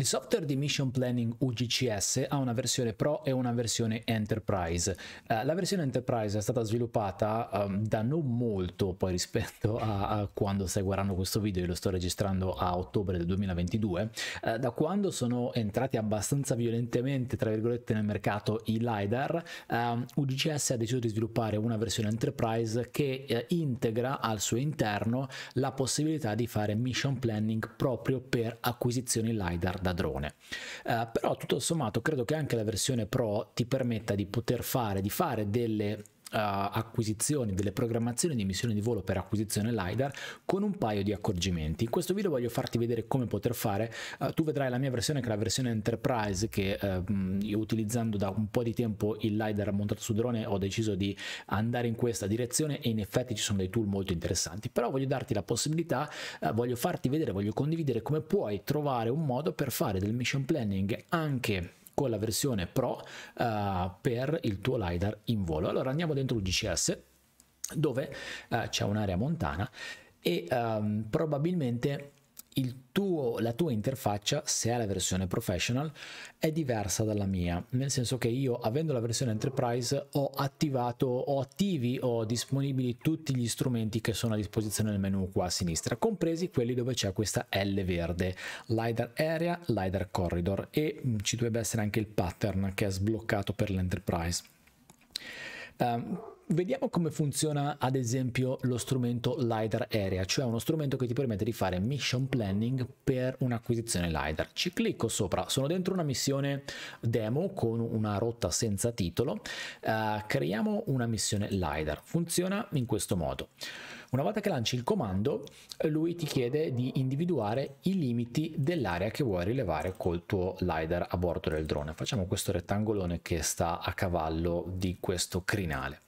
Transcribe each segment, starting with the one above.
Il software di Mission Planning UGCS ha una versione Pro e una versione Enterprise. Uh, la versione Enterprise è stata sviluppata um, da non molto poi rispetto a, a, quando stai guardando questo video, io lo sto registrando a ottobre del 2022, uh, eh, da quando sono entrati abbastanza violentemente, tra virgolette, nel mercato i LiDAR, um, ehm, UGCS ha deciso di sviluppare una versione Enterprise che eh, integra al suo interno la possibilità di fare Mission Planning proprio per acquisizioni LiDAR da da drone. Eh, però tutto sommato credo che anche la versione Pro ti permetta di poter fare, di fare delle eh, acquisizioni, delle programmazioni di missioni di volo per acquisizione LiDAR con un paio di accorgimenti. In questo video voglio farti vedere come poter fare, uh, tu vedrai la mia versione che è la versione Enterprise che uh, io utilizzando da un po' di tempo il LiDAR montato su drone ho deciso di andare in questa direzione e in effetti ci sono dei tool molto interessanti, però voglio darti la possibilità, uh, voglio farti vedere, voglio condividere come puoi trovare un modo per fare del mission planning anche con la versione Pro uh, per il tuo LiDAR in volo. Allora andiamo dentro il GCS dove uh, c'è un'area montana e um, probabilmente tuo, la tua interfaccia, se è la versione professional, è diversa dalla mia, nel senso che io avendo la versione enterprise ho attivato, ho attivi o disponibili tutti gli strumenti che sono a disposizione nel menu qua a sinistra, compresi quelli dove c'è questa L verde, LiDAR Area, LiDAR Corridor e mm, ci dovrebbe essere anche il pattern che è sbloccato per l'enterprise. Um, Vediamo come funziona ad esempio lo strumento LiDAR Area, cioè uno strumento che ti permette di fare mission planning per un'acquisizione LiDAR. Ci clicco sopra, sono dentro una missione demo con una rotta senza titolo, uh, creiamo una missione LiDAR, funziona in questo modo. Una volta che lanci il comando, lui ti chiede di individuare i limiti dell'area che vuoi rilevare col tuo LiDAR a bordo del drone. Facciamo questo rettangolone che sta a cavallo di questo crinale.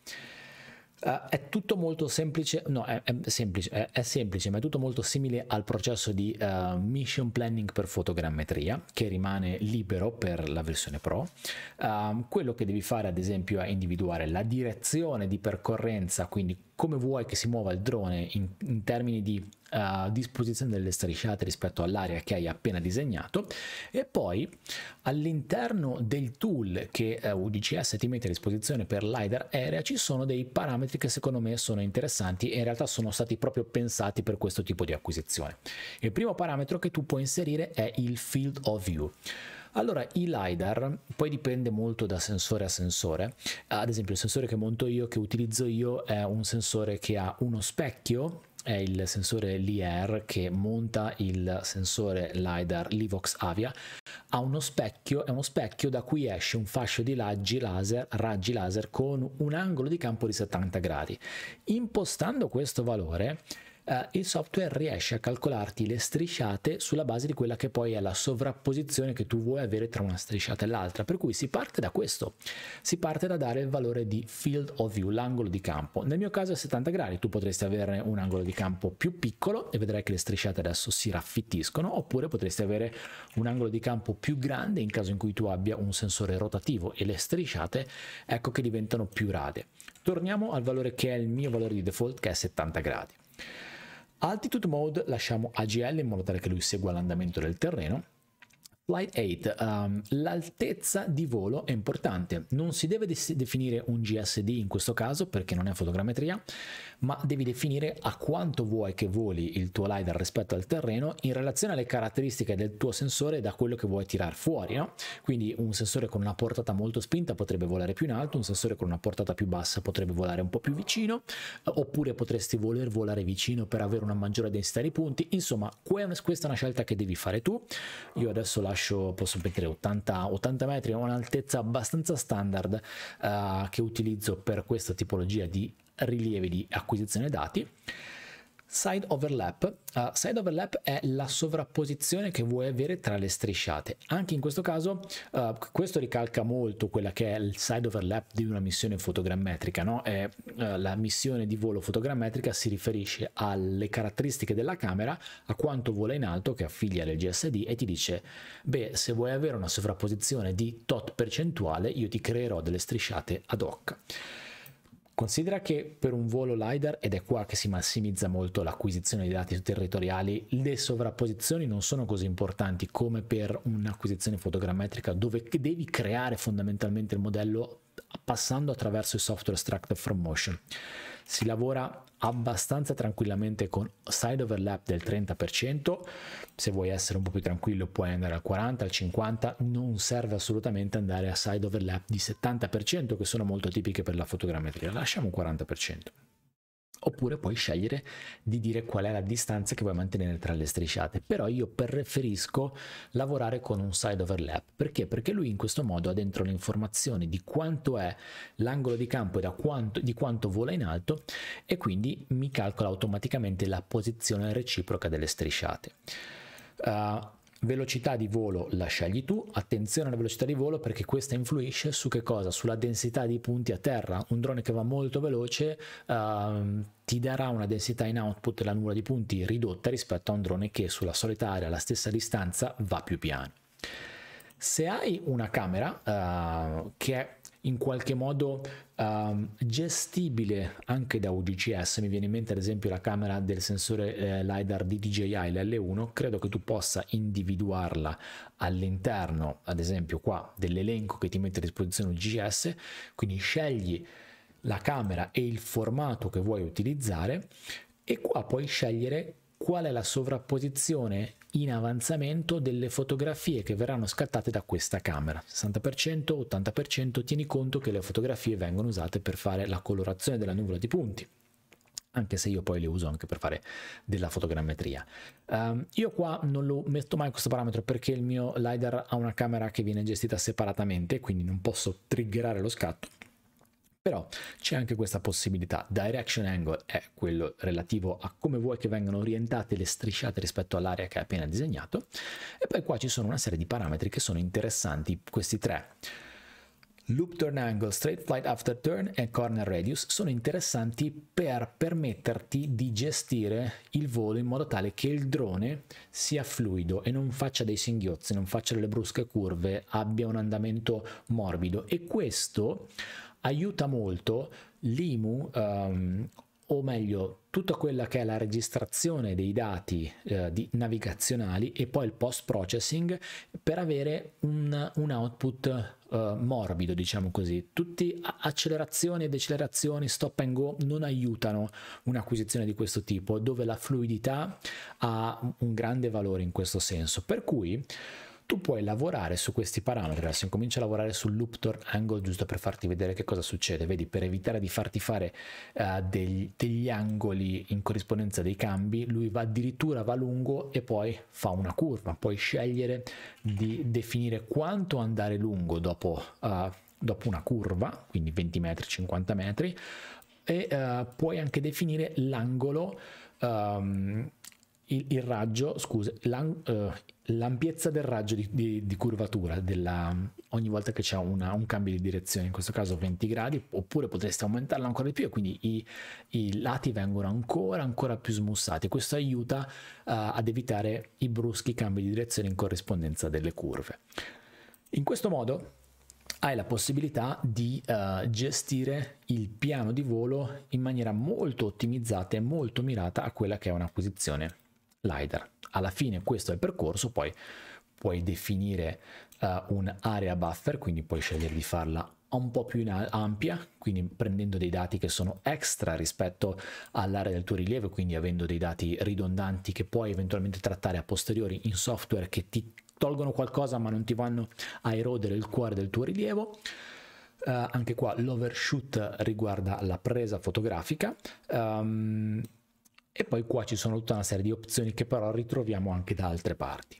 Uh, è tutto molto semplice, no, è, è semplice, è, è, semplice, ma è tutto molto simile al processo di uh, mission planning per fotogrammetria, che rimane libero per la versione Pro. Uh, quello che devi fare, ad esempio, è individuare la direzione di percorrenza, quindi come vuoi che si muova il drone in, in termini di uh, disposizione delle strisciate rispetto all'area che hai appena disegnato e poi all'interno del tool che uh, eh, UDCS ti mette a disposizione per l'IDAR area ci sono dei parametri che secondo me sono interessanti e in realtà sono stati proprio pensati per questo tipo di acquisizione. Il primo parametro che tu puoi inserire è il field of view. Allora, i LiDAR poi dipende molto da sensore a sensore. Ad esempio, il sensore che monto io, che utilizzo io, è un sensore che ha uno specchio è il sensore LIR che monta il sensore LiDAR Livox Avia, ha uno specchio, è uno specchio da cui esce un fascio di raggi laser, raggi laser con un angolo di campo di 70 gradi. Impostando questo valore eh, il software riesce a calcolarti le strisciate sulla base di quella che poi è la sovrapposizione che tu vuoi avere tra una strisciata e l'altra. Per cui si parte da questo, si parte da dare il valore di field of view, l'angolo di campo. Nel mio caso è 70 gradi, tu potresti avere un angolo di campo più piccolo e vedrai che le strisciate adesso si raffittiscono, oppure potresti avere un angolo di campo più grande in caso in cui tu abbia un sensore rotativo e le strisciate ecco che diventano più rade. Torniamo al valore che è il mio valore di default che è 70 gradi. Altitude mode lasciamo AGL in modo tale che lui segua l'andamento del terreno Flight 8, um, ehm, l'altezza di volo è importante, non si deve definire un GSD in questo caso perché non è fotogrammetria, ma devi definire a quanto vuoi che voli il tuo LiDAR rispetto al terreno in relazione alle caratteristiche del tuo sensore e da quello che vuoi tirare fuori, no? Quindi un sensore con una portata molto spinta potrebbe volare più in alto, un sensore con una portata più bassa potrebbe volare un po' più vicino, eh, oppure potresti voler volare vicino per avere una maggiore densità di punti, insomma questa è una scelta che devi fare tu, io adesso lascio lascio, posso mettere 80, 80 metri, un'altezza abbastanza standard uh, che utilizzo per questa tipologia di rilievi di acquisizione dati. Side overlap. Uh, side overlap è la sovrapposizione che vuoi avere tra le strisciate. Anche in questo caso, uh, questo ricalca molto quella che è il side overlap di una missione fotogrammetrica. No? È, uh, la missione di volo fotogrammetrica si riferisce alle caratteristiche della camera, a quanto vola in alto, che affiglia le GSD e ti dice, beh, se vuoi avere una sovrapposizione di tot percentuale, io ti creerò delle strisciate ad hoc. Considera che per un volo LiDAR, ed è qua che si massimizza molto l'acquisizione di dati territoriali, le sovrapposizioni non sono così importanti come per un'acquisizione fotogrammetrica dove devi creare fondamentalmente il modello passando attraverso il software Extract from Motion si lavora abbastanza tranquillamente con side overlap del 30%, se vuoi essere un po' più tranquillo puoi andare al 40, al 50, non serve assolutamente andare a side overlap di 70% che sono molto tipiche per la fotogrammetria, lasciamo un 40% oppure puoi scegliere di dire qual è la distanza che vuoi mantenere tra le strisciate però io preferisco lavorare con un side overlap perché perché lui in questo modo ha dentro le informazioni di quanto è l'angolo di campo e quanto, di quanto vola in alto e quindi mi calcola automaticamente la posizione reciproca delle strisciate uh, Velocità di volo la scegli tu, attenzione alla velocità di volo perché questa influisce su che cosa? Sulla densità di punti a terra. Un drone che va molto veloce uh, ti darà una densità in output della nuvola di punti ridotta rispetto a un drone che sulla solita area alla stessa distanza va più piano. Se hai una camera uh, che è in qualche modo um, gestibile anche da UGCS, mi viene in mente ad esempio la camera del sensore eh, LiDAR di DJI, l'L1, credo che tu possa individuarla all'interno, ad esempio qua, dell'elenco che ti mette a disposizione UGCS, quindi scegli la camera e il formato che vuoi utilizzare e qua puoi scegliere qual è la sovrapposizione in avanzamento delle fotografie che verranno scattate da questa camera. 60%, 80%, tieni conto che le fotografie vengono usate per fare la colorazione della nuvola di punti anche se io poi le uso anche per fare della fotogrammetria. Um, io qua non lo metto mai questo parametro perché il mio LiDAR ha una camera che viene gestita separatamente, quindi non posso triggerare lo scatto, però c'è anche questa possibilità. Direction angle è quello relativo a come vuoi che vengano orientate le strisciate rispetto all'area che hai appena disegnato. E poi qua ci sono una serie di parametri che sono interessanti, questi tre. Loop turn angle, straight flight after turn e corner radius sono interessanti per permetterti di gestire il volo in modo tale che il drone sia fluido e non faccia dei singhiozzi, non faccia delle brusche curve, abbia un andamento morbido e questo aiuta molto l'IMU, um, o meglio, tutta quella che è la registrazione dei dati eh, di, navigazionali e poi il post processing per avere un, un output eh, morbido, diciamo così. Tutti accelerazioni e decelerazioni, stop and go non aiutano un'acquisizione di questo tipo, dove la fluidità ha un grande valore in questo senso. Per cui tu puoi lavorare su questi parametri. Adesso incomincio a lavorare sul loop turn angle giusto per farti vedere che cosa succede. Vedi, per evitare di farti fare uh, degli, degli, angoli in corrispondenza dei cambi, lui va addirittura va lungo e poi fa una curva. Puoi scegliere di definire quanto andare lungo dopo, uh, dopo una curva, quindi 20 metri, 50 metri, e uh, puoi anche definire l'angolo. Um, il, il raggio, scusa, uh, l'ampiezza del raggio di, di, di curvatura della, ogni volta che c'è una, un cambio di direzione, in questo caso 20 gradi, oppure potreste aumentarla ancora di più e quindi i, i lati vengono ancora, ancora più smussati. Questo aiuta uh, ad evitare i bruschi cambi di direzione in corrispondenza delle curve. In questo modo hai la possibilità di uh, gestire il piano di volo in maniera molto ottimizzata e molto mirata a quella che è una posizione LiDAR. Alla fine questo è il percorso, poi puoi definire uh, un'area buffer, quindi puoi scegliere di farla un po' più ampia, quindi prendendo dei dati che sono extra rispetto all'area del tuo rilievo, quindi avendo dei dati ridondanti che puoi eventualmente trattare a posteriori in software che ti tolgono qualcosa ma non ti vanno a erodere il cuore del tuo rilievo. Uh, anche qua l'overshoot riguarda la presa fotografica. Um, e poi qua ci sono tutta una serie di opzioni che però ritroviamo anche da altre parti.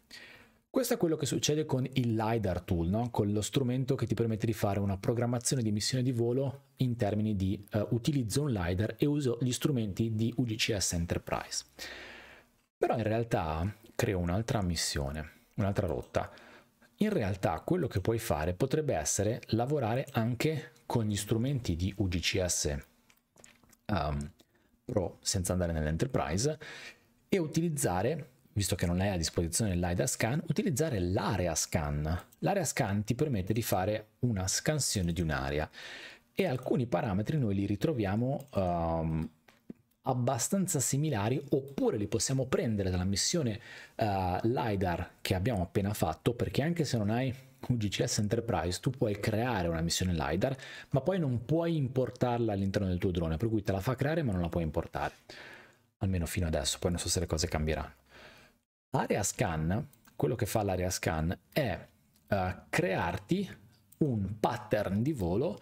Questo è quello che succede con il LiDAR tool, no? con lo strumento che ti permette di fare una programmazione di missione di volo in termini di uh, utilizzo un LiDAR e uso gli strumenti di UGCS Enterprise. Però in realtà creo un'altra missione, un'altra rotta. In realtà quello che puoi fare potrebbe essere lavorare anche con gli strumenti di UGCS um, ehm, Pro senza andare nell'Enterprise e utilizzare, visto che non hai a disposizione l'AIDA scan, utilizzare l'area scan. L'area scan ti permette di fare una scansione di un'area e alcuni parametri noi li ritroviamo um, abbastanza similari oppure li possiamo prendere dalla missione uh, LiDAR che abbiamo appena fatto perché anche se non hai UGCS Enterprise tu puoi creare una missione LiDAR, ma poi non puoi importarla all'interno del tuo drone, per cui te la fa creare ma non la puoi importare. Almeno fino adesso, poi non so se le cose cambieranno. Area scan, quello che fa l'area scan è uh, crearti un pattern di volo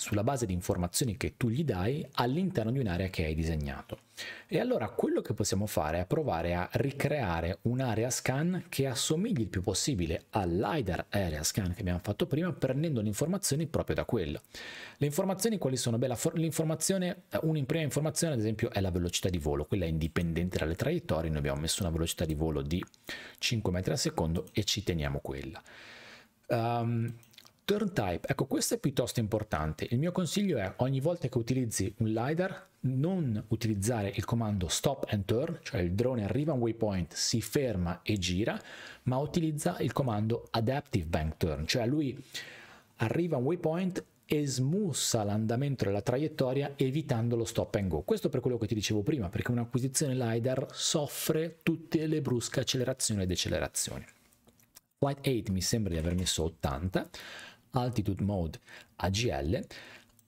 sulla base di informazioni che tu gli dai all'interno di un'area che hai disegnato. E allora quello che possiamo fare è provare a ricreare un'area scan che assomigli il più possibile all'IDAR area scan che abbiamo fatto prima, prendendo le informazioni proprio da quella. Le informazioni quali sono? Beh, l'informazione, eh, una prima informazione ad esempio è la velocità di volo, quella è indipendente dalle traiettorie, noi abbiamo messo una velocità di volo di 5 metri al secondo e ci teniamo quella. Um, Turn type, ecco questo è piuttosto importante. Il mio consiglio è ogni volta che utilizzi un LiDAR non utilizzare il comando stop and turn, cioè il drone arriva a un waypoint, si ferma e gira, ma utilizza il comando adaptive bank turn, cioè lui arriva a un waypoint e smussa l'andamento della traiettoria evitando lo stop and go. Questo per quello che ti dicevo prima, perché un'acquisizione LiDAR soffre tutte le brusche accelerazioni e decelerazioni. Flight 8 mi sembra di aver messo 80, Altitude Mode AGL,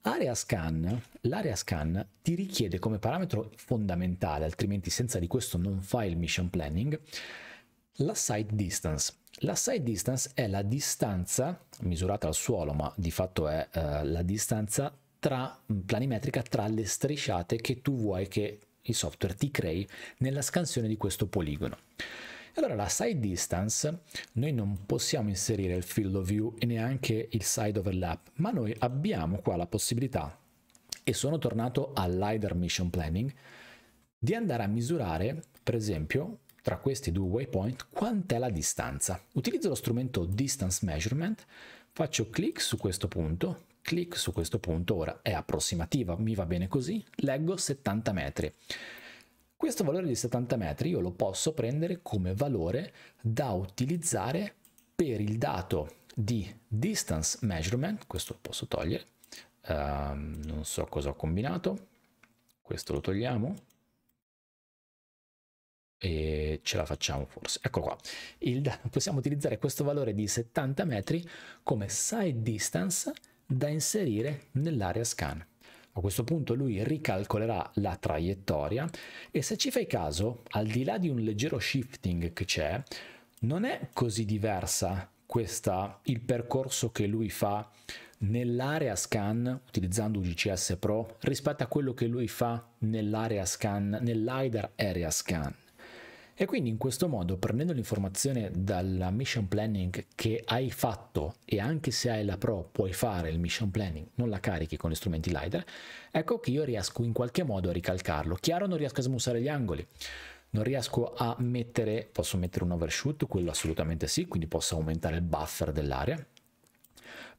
Area scan, l'area scan ti richiede come parametro fondamentale, altrimenti senza di questo non fai il mission planning, la sight distance. La sight distance è la distanza, misurata al suolo, ma di fatto è eh, la distanza tra, mm, planimetrica tra le strisciate che tu vuoi che il software ti crei nella scansione di questo poligono. Allora la side distance, noi non possiamo inserire il field of view e neanche il side overlap, ma noi abbiamo qua la possibilità, e sono tornato all'IDER Mission Planning, di andare a misurare, per esempio, tra questi due waypoint, quant'è la distanza. Utilizzo lo strumento Distance Measurement, faccio clic su questo punto, clic su questo punto, ora è approssimativa, mi va bene così, leggo 70 metri. Questo valore di 70 metri io lo posso prendere come valore da utilizzare per il dato di distance measurement, questo lo posso togliere, uh, non so cosa ho combinato, questo lo togliamo e ce la facciamo forse. Eccolo qua, il, possiamo utilizzare questo valore di 70 metri come side distance da inserire nell'area scan. A questo punto lui ricalcolerà la traiettoria e se ci fai caso, al di là di un leggero shifting che c'è, non è così diversa questa, il percorso che lui fa nell'area scan utilizzando UGCS Pro rispetto a quello che lui fa nell'area scan, nell'IDAR area scan. E quindi in questo modo, prendendo l'informazione dalla mission planning che hai fatto e anche se hai la Pro puoi fare il mission planning, non la carichi con gli strumenti LiDAR, ecco che io riesco in qualche modo a ricalcarlo. Chiaro non riesco a smussare gli angoli, non riesco a mettere, posso mettere un overshoot, quello assolutamente sì, quindi posso aumentare il buffer dell'area,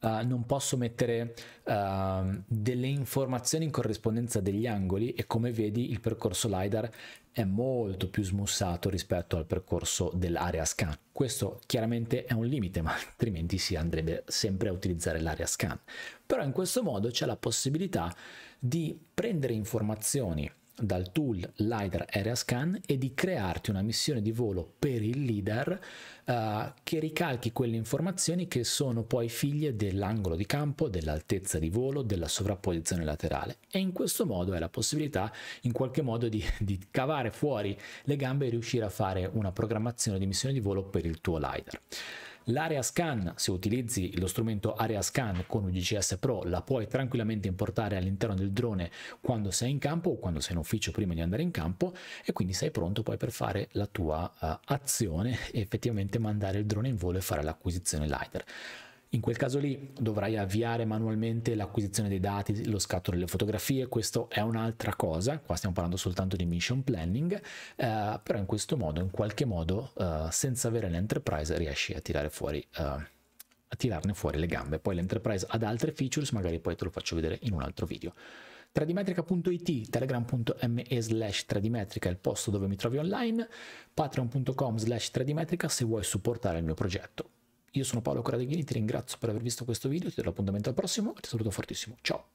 uh, non posso mettere uh, delle informazioni in corrispondenza degli angoli e come vedi il percorso LiDAR è molto più smussato rispetto al percorso dell'area scan. Questo chiaramente è un limite, ma altrimenti si andrebbe sempre a utilizzare l'area scan. Però in questo modo c'è la possibilità di prendere informazioni dal tool LiDAR Area Scan e di crearti una missione di volo per il LiDAR uh, che ricalchi quelle informazioni che sono poi figlie dell'angolo di campo, dell'altezza di volo, della sovrapposizione laterale e in questo modo hai la possibilità in qualche modo di, di cavare fuori le gambe e riuscire a fare una programmazione di missione di volo per il tuo LiDAR. L'area scan, se utilizzi lo strumento area scan con UGCS Pro, la puoi tranquillamente importare all'interno del drone quando sei in campo o quando sei in ufficio prima di andare in campo e quindi sei pronto poi per fare la tua uh, azione e effettivamente mandare il drone in volo e fare l'acquisizione LiDAR. In quel caso lì dovrai avviare manualmente l'acquisizione dei dati, lo scatto delle fotografie, questo è un'altra cosa, qua stiamo parlando soltanto di mission planning, eh, però in questo modo, in qualche modo, eh, senza avere l'enterprise riesci a tirare fuori... Eh, a tirarne fuori le gambe. Poi l'enterprise ad altre features, magari poi te lo faccio vedere in un altro video. 3dmetrica.it, telegram.me slash 3dmetrica è il posto dove mi trovi online, patreon.com slash 3dmetrica se vuoi supportare il mio progetto. Io sono Paolo Corradeghini, ti ringrazio per aver visto questo video, ti do l'appuntamento al prossimo e ti saluto fortissimo. Ciao!